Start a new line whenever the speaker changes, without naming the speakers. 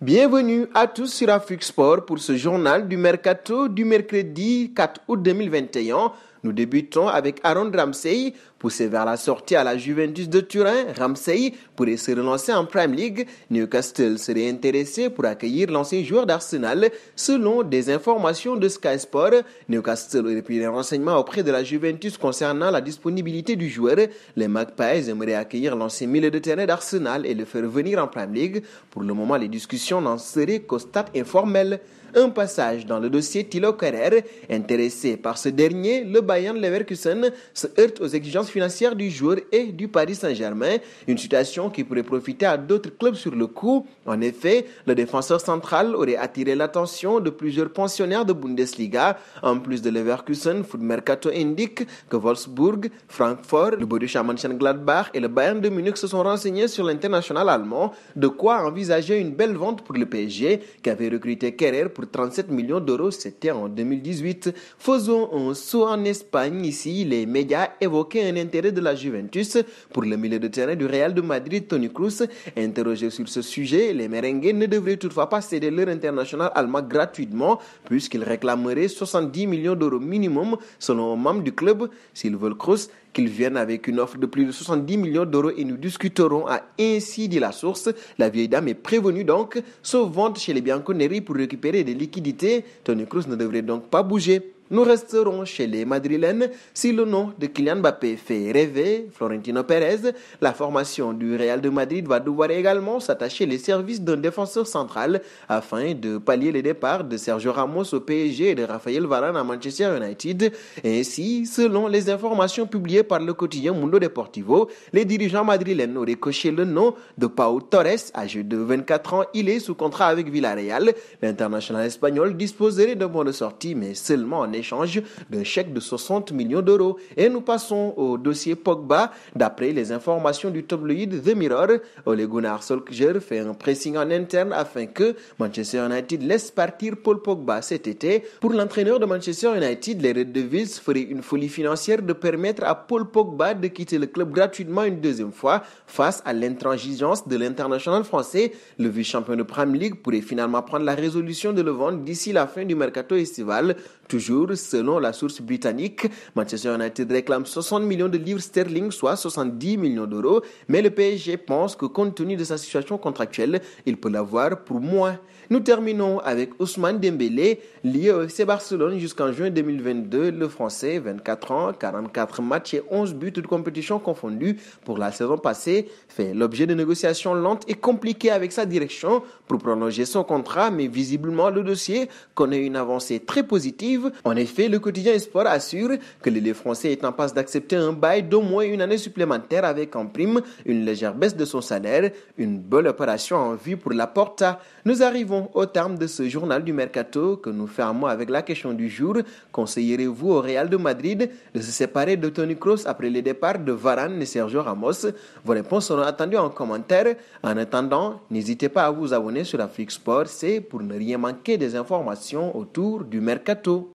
Bienvenue à tous sur Afrique Sport pour ce journal du mercato du mercredi 4 août 2021. Nous débutons avec Aaron Ramsey, poussé vers la sortie à la Juventus de Turin, Ramsey pourrait se relancer en Prime League. Newcastle serait intéressé pour accueillir l'ancien joueur d'Arsenal, selon des informations de Sky Sport. Newcastle aurait pris des renseignements auprès de la Juventus concernant la disponibilité du joueur. Les Magpies aimeraient accueillir l'ancien milieu de terrain d'Arsenal et le faire venir en Prime League. Pour le moment, les discussions n'en seraient qu'au stade informel. Un passage dans le dossier Tilo Carrer intéressé par ce dernier, le Bayern Leverkusen se heurte aux exigences financière du jour et du Paris Saint-Germain, une situation qui pourrait profiter à d'autres clubs sur le coup. En effet, le défenseur central aurait attiré l'attention de plusieurs pensionnaires de Bundesliga. En plus de Leverkusen, Foot Mercato indique que Wolfsburg, Francfort, le Borussia Mönchengladbach et le Bayern de Munich se sont renseignés sur l'international allemand, de quoi envisager une belle vente pour le PSG qui avait recruté Kerrer pour 37 millions d'euros, c'était en 2018. Faisons un saut en Espagne ici, les médias évoquaient un intérêt de la Juventus pour le milieu de terrain du Real de Madrid, Tony Cruz. Interrogé sur ce sujet, les merengues ne devraient toutefois pas céder leur international allemand gratuitement puisqu'ils réclameraient 70 millions d'euros minimum selon un membre du club. S'ils veulent Cruz, qu'ils viennent avec une offre de plus de 70 millions d'euros et nous discuterons, à ainsi dit la source. La vieille dame est prévenue donc, sauf vente chez les Bianconeri pour récupérer des liquidités. Tony Cruz ne devrait donc pas bouger. Nous resterons chez les Madrilènes si le nom de Kylian Mbappé fait rêver Florentino Pérez. La formation du Real de Madrid va devoir également s'attacher les services d'un défenseur central afin de pallier les départs de Sergio Ramos au PSG et de Rafael Varane à Manchester United. ainsi, selon les informations publiées par le quotidien Mundo Deportivo, les dirigeants madrilènes auraient coché le nom de Pau Torres, âgé de 24 ans. Il est sous contrat avec Villarreal. L'international espagnol disposerait d'un bon de sortie, mais seulement en échange d'un chèque de 60 millions d'euros. Et nous passons au dossier Pogba. D'après les informations du tabloïd The Mirror, Ole Gunnar Solskjaer fait un pressing en interne afin que Manchester United laisse partir Paul Pogba cet été. Pour l'entraîneur de Manchester United, les Red Devils feraient une folie financière de permettre à Paul Pogba de quitter le club gratuitement une deuxième fois face à l'intransigeance de l'international français. Le vice-champion de Premier League pourrait finalement prendre la résolution de le vendre d'ici la fin du mercato estival. Toujours selon la source britannique, Manchester United réclame 60 millions de livres sterling, soit 70 millions d'euros, mais le PSG pense que compte tenu de sa situation contractuelle, il peut l'avoir pour moins. Nous terminons avec Ousmane Dembélé, lié au FC Barcelone jusqu'en juin 2022. Le Français, 24 ans, 44 matchs et 11 buts de compétition confondus pour la saison passée, fait l'objet de négociations lentes et compliquées avec sa direction pour prolonger son contrat, mais visiblement le dossier connaît une avancée très positive en effet, le quotidien Sport assure que les français est en passe d'accepter un bail d'au moins une année supplémentaire avec en prime une légère baisse de son salaire, une bonne opération en vue pour la Porta. Nous arrivons au terme de ce journal du mercato que nous fermons avec la question du jour. Conseillerez-vous au Real de Madrid de se séparer de Tony Kroos après les départs de Varane et Sergio Ramos Vos réponses seront attendues en commentaire. En attendant, n'hésitez pas à vous abonner sur Afrique Sport, c'est pour ne rien manquer des informations autour du mercato.